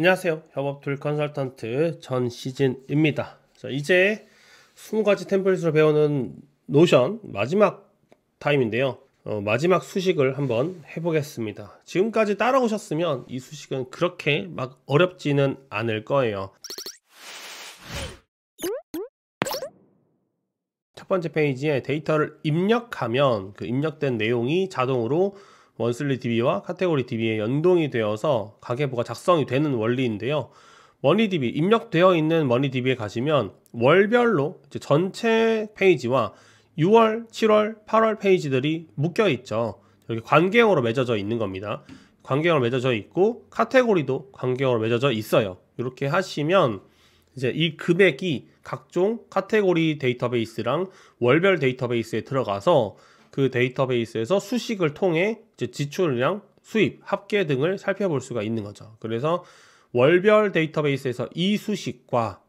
안녕하세요. 협업툴 컨설턴트 전시진입니다. 자, 이제 20가지 템플릿을 배우는 노션 마지막 타임인데요. 어, 마지막 수식을 한번 해보겠습니다. 지금까지 따라오셨으면 이 수식은 그렇게 막 어렵지는 않을 거예요. 첫 번째 페이지에 데이터를 입력하면 그 입력된 내용이 자동으로 원슬리 DB와 카테고리 DB에 연동이 되어서 가계부가 작성이 되는 원리인데요. 머니DB 입력되어 있는 머니DB에 가시면 월별로 전체 페이지와 6월, 7월, 8월 페이지들이 묶여 있죠. 이렇게 관계형으로 맺어져 있는 겁니다. 관계형으로 맺어져 있고 카테고리도 관계형으로 맺어져 있어요. 이렇게 하시면 이제 이 금액이 각종 카테고리 데이터베이스랑 월별 데이터베이스에 들어가서 그 데이터베이스에서 수식을 통해 지출량, 수입, 합계 등을 살펴볼 수가 있는 거죠. 그래서 월별 데이터베이스에서 이 수식과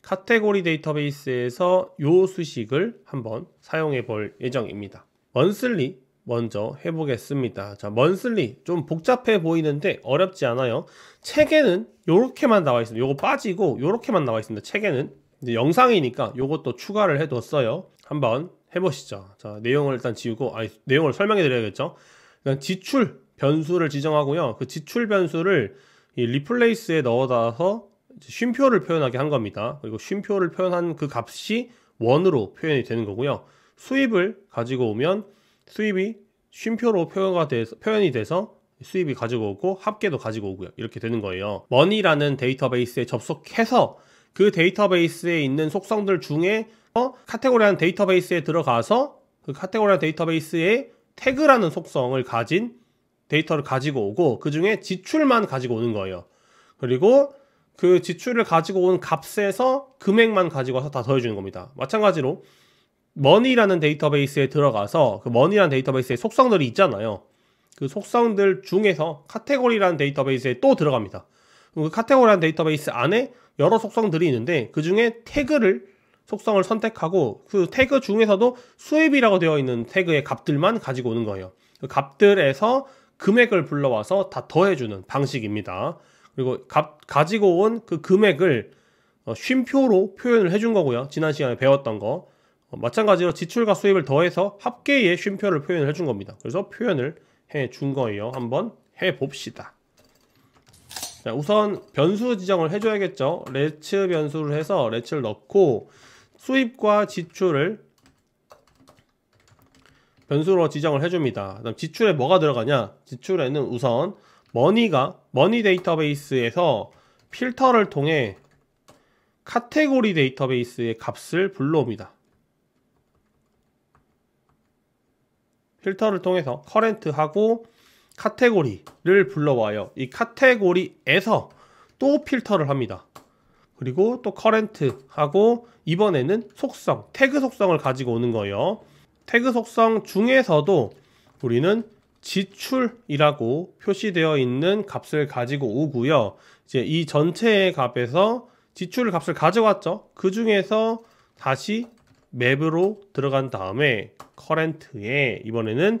카테고리 데이터베이스에서 요 수식을 한번 사용해 볼 예정입니다. 먼슬리 먼저 해보겠습니다. 자, 먼슬리 좀 복잡해 보이는데 어렵지 않아요. 책에는 요렇게만 나와 있습니다. 요거 빠지고 요렇게만 나와 있습니다. 책에는 영상이니까 요것도 추가를 해뒀어요. 한번 해보시죠. 자, 내용을 일단 지우고, 아, 내용을 설명해 드려야겠죠. 일단 지출 변수를 지정하고요. 그 지출 변수를 이 리플레이스에 넣어다서 쉼표를 표현하게 한 겁니다. 그리고 쉼표를 표현한 그 값이 원으로 표현이 되는 거고요. 수입을 가지고 오면 수입이 쉼표로 표현이 돼서, 표현이 돼서 수입이 가지고 오고 합계도 가지고 오고요. 이렇게 되는 거예요. 머니라는 데이터베이스에 접속해서 그 데이터베이스에 있는 속성들 중에 어? 카테고리라 데이터베이스에 들어가서 그카테고리라 데이터베이스에 태그라는 속성을 가진 데이터를 가지고 오고 그 중에 지출만 가지고 오는 거예요. 그리고 그 지출을 가지고 온 값에서 금액만 가지고 와서 다 더해주는 겁니다. 마찬가지로 머니라는 데이터베이스에 들어가서 그 머니라는 데이터베이스의 속성들이 있잖아요. 그 속성들 중에서 카테고리라는 데이터베이스에 또 들어갑니다. 그 카테고리라는 데이터베이스 안에 여러 속성들이 있는데 그 중에 태그를 속성을 선택하고 그 태그 중에서도 수입이라고 되어 있는 태그의 값들만 가지고 오는 거예요. 그 값들에서 금액을 불러와서 다 더해주는 방식입니다. 그리고 값, 가지고 온 그 금액을 어, 쉼표로 표현을 해준 거고요. 지난 시간에 배웠던 거. 어, 마찬가지로 지출과 수입을 더해서 합계의 쉼표를 표현을 해준 겁니다. 그래서 표현을 해준 거예요. 한번 해봅시다. 자, 우선 변수 지정을 해줘야겠죠. 레츠 변수를 해서 레츠를 넣고 수입과 지출을 변수로 지정을 해줍니다. 그다 지출에 뭐가 들어가냐? 지출에는 우선 머니가 머니 데이터베이스에서 필터를 통해 카테고리 데이터베이스의 값을 불러옵니다. 필터를 통해서 커렌트하고 카테고리를 불러와요. 이 카테고리에서 또 필터를 합니다. 그리고 또 커렌트 하고 이번에는 속성, 태그 속성을 가지고 오는 거예요. 태그 속성 중에서도 우리는 지출이라고 표시되어 있는 값을 가지고 오고요. 이제 이 전체의 값에서 지출 값을 가져왔죠. 그 중에서 다시 맵으로 들어간 다음에 커렌트에 이번에는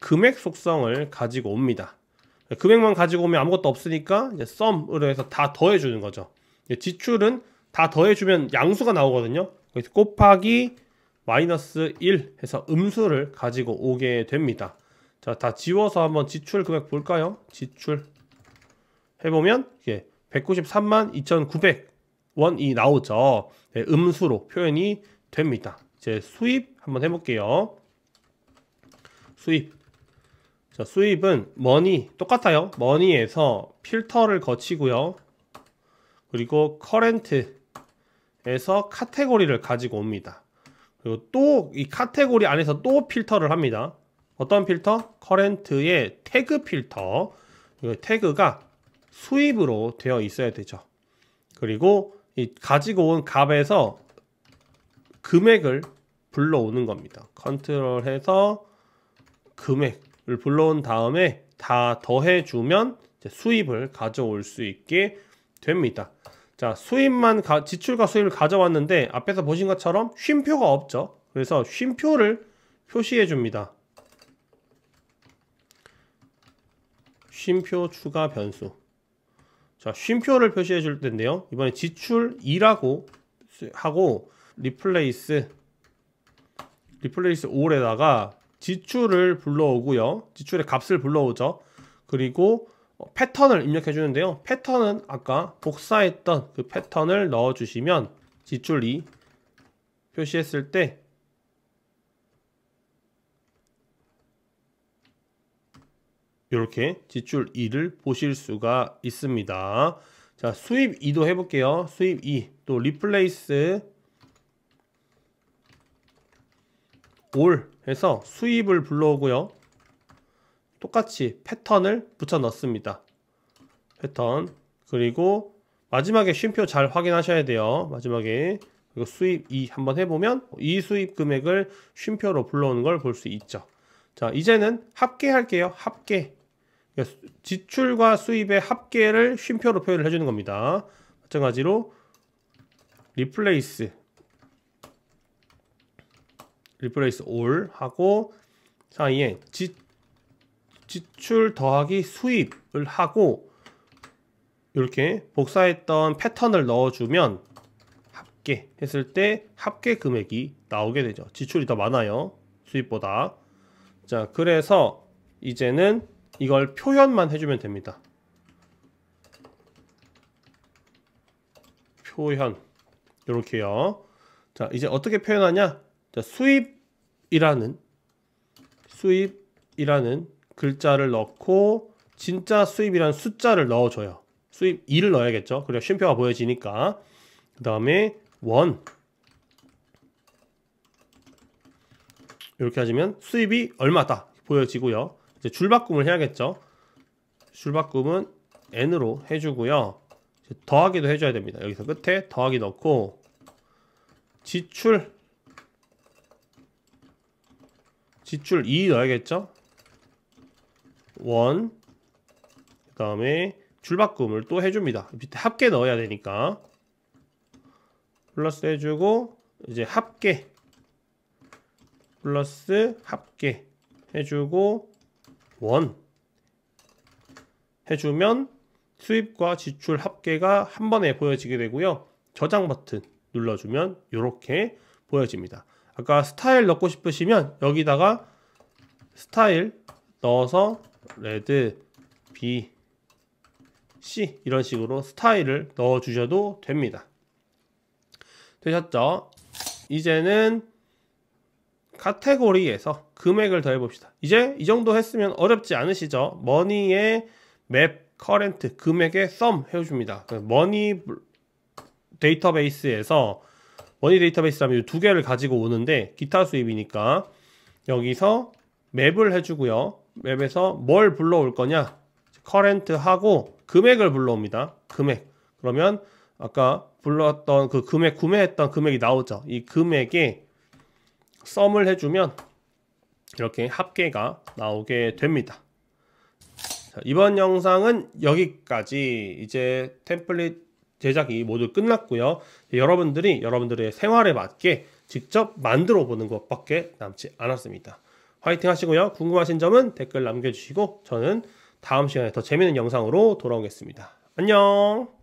금액 속성을 가지고 옵니다. 금액만 가지고 오면 아무것도 없으니까 이제 m 으로 해서 다 더해주는 거죠. 예, 지출은 다 더해주면 양수가 나오거든요. 그래서 곱하기 마이너스 1 해서 음수를 가지고 오게 됩니다. 자, 다 지워서 한번 지출 금액 볼까요? 지출 해보면 이게 193만 2,900 원이 나오죠. 네, 음수로 표현이 됩니다. 이제 수입 한번 해볼게요. 수입. 자, 수입은 머니 money, 똑같아요. 머니에서 필터를 거치고요. 그리고 커렌트에서 카테고리를 가지고 옵니다. 그리고 또 이 카테고리 안에서 또 필터를 합니다. 어떤 필터? 커렌트의 태그 필터. 이 그 태그가 수입으로 되어 있어야 되죠. 그리고 이 가지고 온 값에서 금액을 불러오는 겁니다. 컨트롤해서 금액을 불러온 다음에 다 더해주면 수입을 가져올 수 있게 됩니다. 자, 수입만 가, 지출과 수입을 가져왔는데 앞에서 보신 것처럼 쉼표가 없죠. 그래서 쉼표를 표시해 줍니다. 쉼표 추가 변수. 자, 쉼표를 표시해 줄 텐데요. 이번에 지출 2라고 하고 리플레이스 리플레이스 5에다가 지출을 불러오고요. 지출의 값을 불러오죠. 그리고 어, 패턴을 입력해 주는데요. 패턴은 아까 복사했던 그 패턴을 넣어 주시면 지출2 표시했을 때 이렇게 지출 2를 보실 수가 있습니다. 자, 수입 2도 해볼게요. 수입 2, 또 r e 리플레이스 올 해서 수입을 불러오고요. 똑같이 패턴을 붙여 넣습니다. 패턴 그리고 마지막에 쉼표 잘 확인하셔야 돼요. 마지막에 그리고 수입 이 한번 해보면 이 수입 금액을 쉼표로 불러오는 걸 볼 수 있죠. 자 이제는 합계 할게요. 그러니까 합계 지출과 수입의 합계를 쉼표로 표현을 해주는 겁니다. 마찬가지로 리플레이스 리플레이스 올 하고 사이에 지, 지출 더하기 수입을 하고 이렇게 복사했던 패턴을 넣어주면 합계 했을 때 합계 금액이 나오게 되죠. 지출이 더 많아요. 수입보다. 자, 그래서 이제는 이걸 표현만 해주면 됩니다. 표현 이렇게요. 자, 이제 어떻게 표현하냐? 자, 수입이라는 수입이라는 글자를 넣고 진짜 수입이란 숫자를 넣어줘요. 수입 2를 넣어야겠죠. 그래야 쉼표가 보여지니까. 그 다음에 원 이렇게 하시면 수입이 얼마다 보여지고요. 이제 줄바꿈을 해야겠죠. 줄바꿈은 n으로 해주고요. 더하기도 해줘야 됩니다. 여기서 끝에 더하기 넣고 지출 지출 2 넣어야겠죠? 원 그다음에 줄바꿈을 또 해줍니다. 밑에 합계 넣어야 되니까 플러스 해주고 이제 합계 플러스 합계 해주고 원 해주면 수입과 지출 합계가 한 번에 보여지게 되고요. 저장 버튼 눌러주면 이렇게 보여집니다. 아까 스타일 넣고 싶으시면 여기다가 스타일 넣어서 레드 B C 이런 식으로 스타일을 넣어 주셔도 됩니다 되셨죠? 이제는 카테고리에서 금액을 더해 봅시다 이제 이 정도 했으면 어렵지 않으시죠? 머니의 맵 커렌트 금액에썸 해줍니다 머니 데이터베이스에서 머니 데이터베이스라면 두 개를 가지고 오는데 기타 수입이니까 여기서 맵을 해주고요 맵에서 뭘 불러올 거냐? 커렌트 하고 금액을 불러옵니다. 금액. 그러면 아까 불렀던 그 금액 구매했던 금액이 나오죠. 이 금액에 썸을 해주면 이렇게 합계가 나오게 됩니다. 자, 이번 영상은 여기까지 이제 템플릿 제작이 모두 끝났고요. 여러분들이 여러분들의 생활에 맞게 직접 만들어 보는 것밖에 남지 않았습니다. 화이팅 하시고요. 궁금하신 점은 댓글 남겨주시고 저는 다음 시간에 더 재밌는 영상으로 돌아오겠습니다. 안녕!